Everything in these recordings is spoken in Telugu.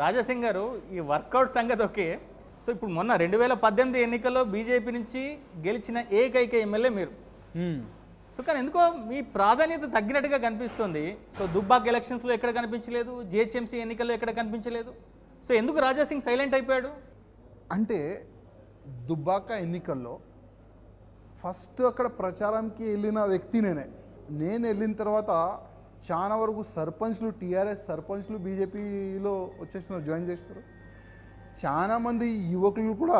రాజాసింగ్ గారు ఈ వర్కౌట్ సంగతి ఒకే సో ఇప్పుడు మొన్న రెండు వేల పద్దెనిమిది ఎన్నికల్లో బీజేపీ నుంచి గెలిచిన ఏకైక ఎమ్మెల్యే మీరు సో కానీ ఎందుకో మీ ప్రాధాన్యత తగ్గినట్టుగా కనిపిస్తుంది సో దుబ్బాక్ ఎలక్షన్స్లో ఎక్కడ కనిపించలేదు జిహెచ్ఎంసీ ఎన్నికల్లో ఎక్కడ కనిపించలేదు సో ఎందుకు రాజాసింగ్ సైలెంట్ అయిపోయాడు అంటే దుబ్బాక ఎన్నికల్లో ఫస్ట్ అక్కడ ప్రచారంకి వెళ్ళిన వ్యక్తి నేనే నేను వెళ్ళిన తర్వాత చాలా వరకు సర్పంచ్లు టీఆర్ఎస్ సర్పంచ్లు బీజేపీలో వచ్చేసినారు జాయిన్ చేసినారు చాలామంది యువకులు కూడా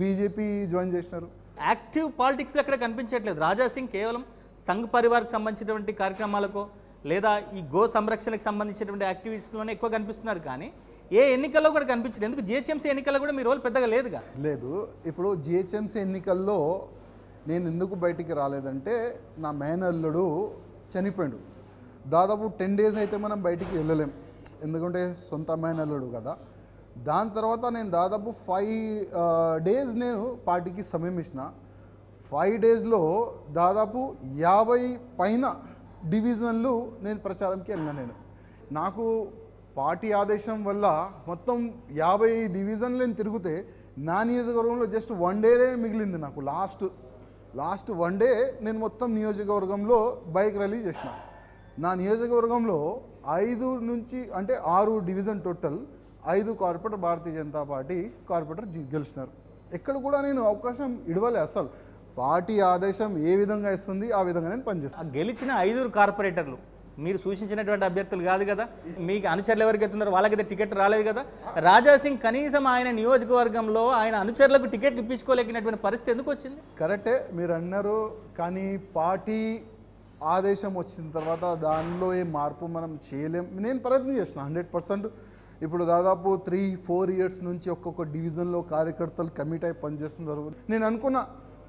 బీజేపీ జాయిన్ చేసినారు యాక్టివ్ పాలిటిక్స్లో అక్కడ కనిపించట్లేదు రాజా సింగ్ కేవలం సంఘ్ పరివార్కి సంబంధించినటువంటి కార్యక్రమాలకో లేదా ఈ గో సంరక్షణకు సంబంధించినటువంటి యాక్టివిస్టులోనే ఎక్కువ కనిపిస్తున్నారు కానీ ఏ ఎన్నికల్లో కూడా కనిపించలేదు ఎందుకు జిహెచ్ఎంసీ ఎన్నికల్లో కూడా మీ రోల్ పెద్దగా లేదుగా లేదు ఇప్పుడు జిహెచ్ఎంసీ ఎన్నికల్లో నేను ఎందుకు బయటికి రాలేదంటే నా మేనల్లుడు చనిపోయాడు దాదాపు టెన్ డేస్ అయితే మనం బయటికి వెళ్ళలేం ఎందుకంటే సొంత అమ్మాయిని వెళ్ళడు కదా దాని తర్వాత నేను దాదాపు ఫైవ్ డేస్ నేను పార్టీకి సమయం ఇచ్చిన ఫైవ్ డేస్లో దాదాపు యాభై పైన డివిజన్లు నేను ప్రచారంకి వెళ్ళిన నేను నాకు పార్టీ ఆదేశం వల్ల మొత్తం యాభై డివిజన్లు నేను తిరిగితే నా నియోజకవర్గంలో జస్ట్ వన్ డేనే మిగిలింది నాకు లాస్ట్ లాస్ట్ వన్ డే నేను మొత్తం నియోజకవర్గంలో బైక్ ర్యాలీ చేసినాను నా నియోజకవర్గంలో ఐదు నుంచి అంటే ఆరు డివిజన్ టోటల్ ఐదు corporator Bharatiya Janata Party corporator గెలిచినారు ఎక్కడ కూడా నేను అవకాశం ఇవ్వలే అసలు పార్టీ ఆదేశం ఏ విధంగా ఇస్తుంది ఆ విధంగా నేను పనిచేస్తాను గెలిచిన ఐదుగురు కార్పొరేటర్లు మీరు సూచించినటువంటి అభ్యర్థులు కాదు కదా మీకు అనుచరులు ఎవరికి ఎత్తున్నారు వాళ్ళకి టికెట్ రాలేదు కదా రాజాసింగ్ కనీసం ఆయన నియోజకవర్గంలో ఆయన అనుచరులకు టికెట్ ఇప్పించుకోలేకినటువంటి పరిస్థితి ఎందుకు వచ్చింది కరెక్టే మీరు అన్నారు కానీ పార్టీ ఆదేశం వచ్చిన తర్వాత దానిలో ఏ మార్పు మనం చేయలేం నేను ప్రయత్నం చేసిన హండ్రెడ్ పర్సెంట్ ఇప్పుడు దాదాపు త్రీ ఫోర్ ఇయర్స్ నుంచి ఒక్కొక్క డివిజన్లో కార్యకర్తలు కమిట్ అయి పనిచేస్తున్నారు నేను అనుకున్న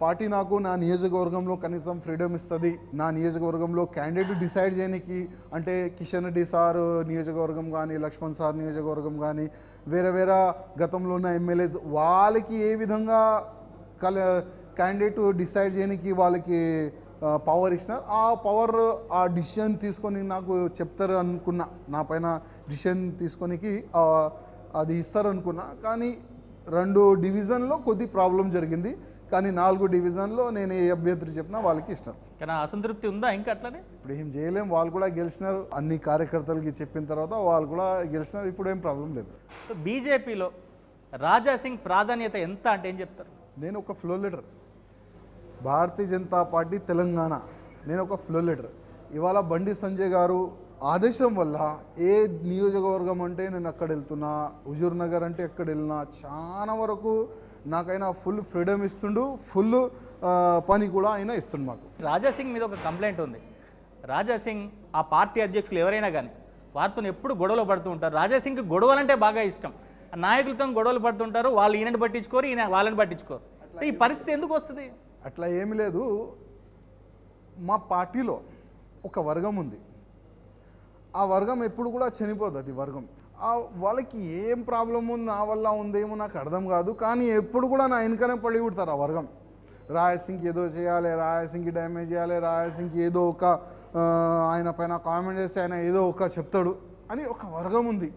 పార్టీ నాకు నా నియోజకవర్గంలో కనీసం ఫ్రీడమ్ ఇస్తుంది నా నియోజకవర్గంలో క్యాండిడేట్ డిసైడ్ చేయడానికి అంటే కిషన్ రెడ్డి సార్ నియోజకవర్గం కానీ లక్ష్మణ్ సార్ నియోజకవర్గం కానీ వేరే వేరే గతంలో ఉన్న ఎమ్మెల్యేస్ వాళ్ళకి ఏ విధంగా కల క్యాండిడేట్ డిసైడ్ చేయడానికి వాళ్ళకి పవర్ ఇచ్చినారు ఆ పవర్ ఆ డిసిషన్ తీసుకొని నాకు చెప్తారు అనుకున్నా నా పైన డిసిషన్ తీసుకొనికి అది ఇస్తారు అనుకున్నా కానీ రెండు డివిజన్లో కొద్ది ప్రాబ్లం జరిగింది కానీ నాలుగు డివిజన్లో నేను ఏ అభ్యర్థి చెప్పినా వాళ్ళకి ఇష్టం కానీ అసంతృప్తి ఉందా ఇంకా అట్లనే ఇప్పుడు ఏం చేయలేం వాళ్ళు కూడా గెలిచినారు అన్ని కార్యకర్తలకి చెప్పిన తర్వాత వాళ్ళు కూడా గెలిచినారు ఇప్పుడు ఏం ప్రాబ్లం లేదు సో బీజేపీలో రాజాసింగ్ ప్రాధాన్యత ఎంత అంటే ఏం చెప్తారు నేను ఒక floor leader Bharatiya Janata Party Telangana నేను ఒక ఫ్లో లీడర్ ఇవాళ బండి సంజయ్ గారు ఆదేశం వల్ల ఏ నియోజకవర్గం అంటే నేను అక్కడ వెళ్తున్నా హుజూర్ నగర్ అంటే ఎక్కడ వెళ్ళినా చాలా వరకు నాకైనా ఫుల్ ఫ్రీడమ్ ఇస్తుండు ఫుల్ పని కూడా ఆయన ఇస్తుండు మాకు రాజాసింగ్ మీద ఒక కంప్లైంట్ ఉంది రాజాసింగ్ ఆ పార్టీ అధ్యక్షులు ఎవరైనా కానీ వారితో ఎప్పుడు గొడవలు పడుతూ ఉంటారు రాజాసింగ్కి గొడవలంటే బాగా ఇష్టం నాయకులతో గొడవలు పడుతుంటారు వాళ్ళు ఈయనని పట్టించుకోరు ఈయన వాళ్ళని పట్టించుకోరు సో ఈ పరిస్థితి ఎందుకు వస్తుంది అట్లా ఏమి లేదు మా పార్టీలో ఒక వర్గం ఉంది ఆ వర్గం ఎప్పుడు కూడా చనిపోదు అది వర్గం ఆ వాళ్ళకి ఏం ప్రాబ్లం ఉంది నా వల్ల ఉందేమో నాకు అర్థం కాదు కానీ ఎప్పుడు కూడా నా వెనుకనే పడి పుడతారు ఆ వర్గం రాయసింగ్కి ఏదో చేయాలి రాయసింగ్కి డ్యామేజ్ చేయాలి రాయసింగ్కి ఏదో ఒక ఆయన పైన కామెంట్ చేస్తే ఆయన ఏదో ఒక చెప్తాడు అని ఒక వర్గం ఉంది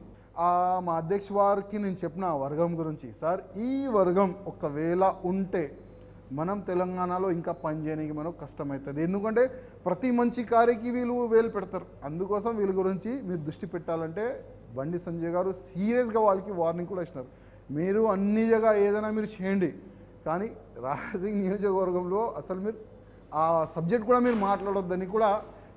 మా అధ్యక్ష వారికి నేను చెప్పిన ఆ వర్గం గురించి సార్ ఈ వర్గం ఒకవేళ ఉంటే మనం తెలంగాణలో ఇంకా పనిచేయడానికి మనకు కష్టమవుతుంది ఎందుకంటే ప్రతి మంచి కార్యకి వీళ్ళు వేలు పెడతారు అందుకోసం వీళ్ళ గురించి మీరు దృష్టి పెట్టాలంటే బండి సంజయ్ గారు సీరియస్గా వాళ్ళకి వార్నింగ్ కూడా ఇచ్చినారు మీరు అన్ని జగా ఏదైనా మీరు చేయండి కానీ రాజసింగ్ నియోజకవర్గంలో అసలు మీరు ఆ సబ్జెక్ట్ కూడా మీరు మాట్లాడొద్దని కూడా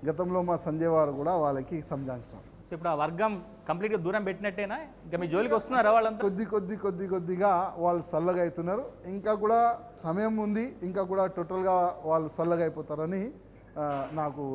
గతంలో మా సంజయ్ వారు కూడా వాళ్ళకి సంజాయించినారు సో ఇప్పుడు ఆ వర్గం కంప్లీట్గా దూరం పెట్టినట్టేనా ఇంకా మీ జోలికి వస్తున్నారా వాళ్ళంతా కొద్ది కొద్ది కొద్ది కొద్దిగా వాళ్ళు సల్లగా అవుతున్నారు ఇంకా కూడా సమయం ఉంది ఇంకా కూడా టోటల్గా వాళ్ళు సల్లగా అయిపోతారని నాకు